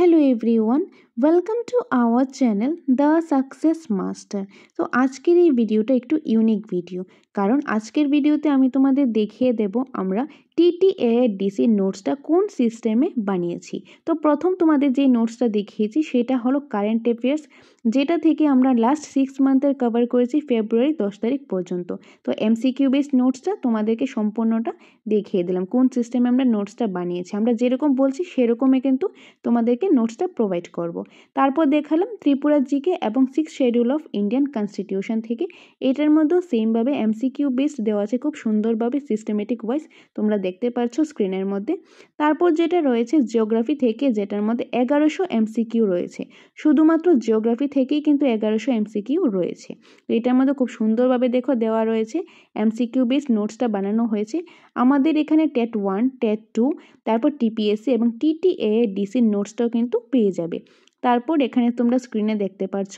hello everyone welcome to our channel the success master তো আজকের এই ভিডিওটা একটু ইউনিক ভিডিও কারণ আজকের ভিডিওতে আমি তোমাদের দেখিয়ে দেব আমরা ডিসি নোটসটা কোন সিস্টেমে বানিয়েছি তো প্রথম তোমাদের যে নোটসটা দেখিয়েছি সেটা হলো কারেন্ট অ্যাফেয়ার্স যেটা থেকে আমরা লাস্ট সিক্স মান্থের কভার করেছি ফেব্রুয়ারি দশ তারিখ পর্যন্ত তো এমসিকিউ বেসড নোটসটা তোমাদেরকে সম্পূর্ণটা দেখিয়ে দিলাম কোন সিস্টেমে আমরা নোটসটা বানিয়েছি আমরা যেরকম বলছি সেরকমই কিন্তু তোমাদেরকে নোটসটা প্রোভাইড করব তারপর দেখালাম ত্রিপুরা জিকে এবং six schedule of Indian constitution থেকে এটার মধ্যেও সেমভাবে এমসিকিউ বেসড দেওয়া আছে খুব সুন্দরভাবে সিস্টেমেটিক ওয়াইজ তোমরা দেখতে পাচ্ছ স্ক্রিনের মধ্যে তারপর যেটা রয়েছে জিওগ্রাফি থেকে যেটার মধ্যে এগারোশো এমসিকিউ রয়েছে শুধুমাত্র জিওগ্রাফি থেকেই কিন্তু এগারোশো এমসিকিউ রয়েছে তো এটার মধ্যে খুব সুন্দরভাবে দেখো দেওয়া রয়েছে এমসিকিউ বেসড নোটসটা বানানো হয়েছে আমাদের এখানে টেট ওয়ান টেট টু তারপর টিপিএসসি এবং টিটিএ ডিসির নোটসটাও কিন্তু পেয়ে যাবে তারপর এখানে তোমরা স্ক্রিনে দেখতে পাচ্ছ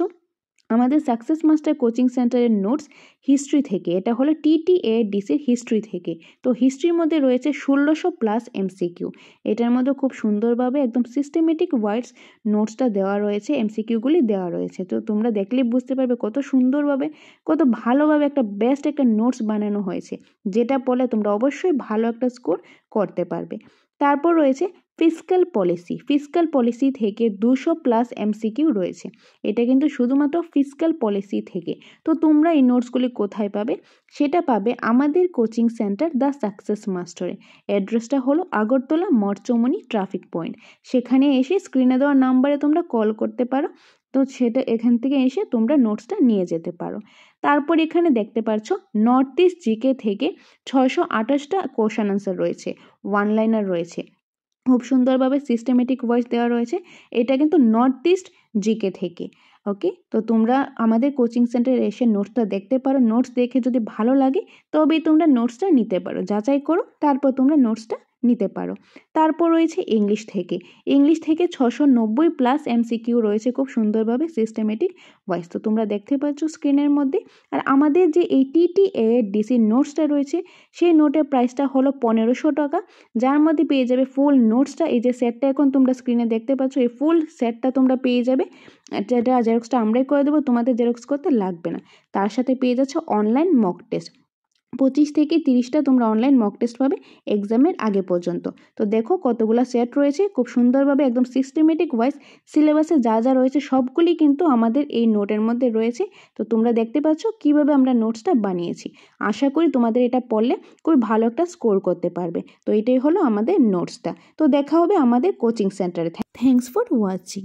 আমাদের সাকসেস মাস্টার কোচিং সেন্টারের নোটস হিস্ট্রি থেকে এটা হলো টিটিএ ডিসির হিস্ট্রি থেকে তো হিস্ট্রির মধ্যে রয়েছে ষোলোশো প্লাস এমসিকিউ এটার মধ্যে খুব সুন্দরভাবে একদম সিস্টেমেটিক ওয়ার্ডস নোটসটা দেওয়া রয়েছে এমসিকিউগুলি দেওয়া রয়েছে তো তোমরা দেখলে বুঝতে পারবে কত সুন্দরভাবে কত ভালোভাবে একটা বেস্ট একটা নোটস বানানো হয়েছে যেটা পড়লে তোমরা অবশ্যই ভালো একটা স্কোর করতে পারবে তারপর রয়েছে ফিসক্যাল পলিসি ফিসক্যাল পলিসি থেকে দুশো প্লাস এমসিকিউ রয়েছে এটা কিন্তু শুধুমাত্র ফিসক্যাল পলিসি থেকে তো তোমরা এই নোটসগুলি কোথায় পাবে সেটা পাবে আমাদের কোচিং সেন্টার দ্য সাকসেস মাস্টারে অ্যাড্রেসটা হলো আগরতলা মরচমনি ট্রাফিক পয়েন্ট সেখানে এসে স্ক্রিনে দেওয়া নাম্বারে তোমরা কল করতে পারো তো সেটা এখান থেকে এসে তোমরা নোটসটা নিয়ে যেতে পারো তারপর এখানে দেখতে পারছো নর্থ ইস্ট জিকে থেকে ছয়শো আঠাশটা কোশ্চেন আনসার রয়েছে ওয়ান লাইনার রয়েছে খুব সুন্দরভাবে সিস্টেমেটিক ওয়াইজ দেওয়া রয়েছে এটা কিন্তু নর্থ ইস্ট জিকে থেকে ওকে তো তোমরা আমাদের কোচিং সেন্টারে এসে নোটসটা দেখতে পারো নোটস দেখে যদি ভালো লাগে তবেই তোমরা নোটসটা নিতে পারো যাচাই করো তারপর তোমরা নোটসটা নিতে পারো তারপর রয়েছে ইংলিশ থেকে ইংলিশ থেকে ছশো নব্বই প্লাস এমসিকিউ রয়েছে খুব সুন্দরভাবে সিস্টেমেটিক ওয়াইজ তো তোমরা দেখতে পাচ্ছ স্ক্রিনের মধ্যে আর আমাদের যে এই টিটি এ ডিসি নোটসটা রয়েছে সেই নোটের প্রাইসটা হলো পনেরোশো টাকা যার মধ্যে পেয়ে যাবে ফুল নোটসটা এই যে সেটটা এখন তোমরা স্ক্রিনে দেখতে পাচ্ছ এই ফুল সেটটা তোমরা পেয়ে যাবে যেটা জেরক্সটা আমরাই করে দেবো তোমাদের জেরক্স করতে লাগবে না তার সাথে পেয়ে যাচ্ছে অনলাইন মক টেস্ট পঁচিশ থেকে তিরিশটা তোমরা অনলাইন মক টেস্ট পাবে এক্সামের আগে পর্যন্ত তো দেখো কতগুলো সেট রয়েছে খুব সুন্দরভাবে একদম সিস্টেমেটিক ওয়াইজ সিলেবাসে যা যা রয়েছে সবগুলি কিন্তু আমাদের এই নোটের মধ্যে রয়েছে তো তোমরা দেখতে পাচ্ছ কিভাবে আমরা নোটসটা বানিয়েছি আশা করি তোমাদের এটা পড়লে খুবই ভালো একটা স্কোর করতে পারবে তো এটাই হলো আমাদের নোটসটা তো দেখা হবে আমাদের কোচিং সেন্টারে থ্যাংকস ফর ওয়াচিং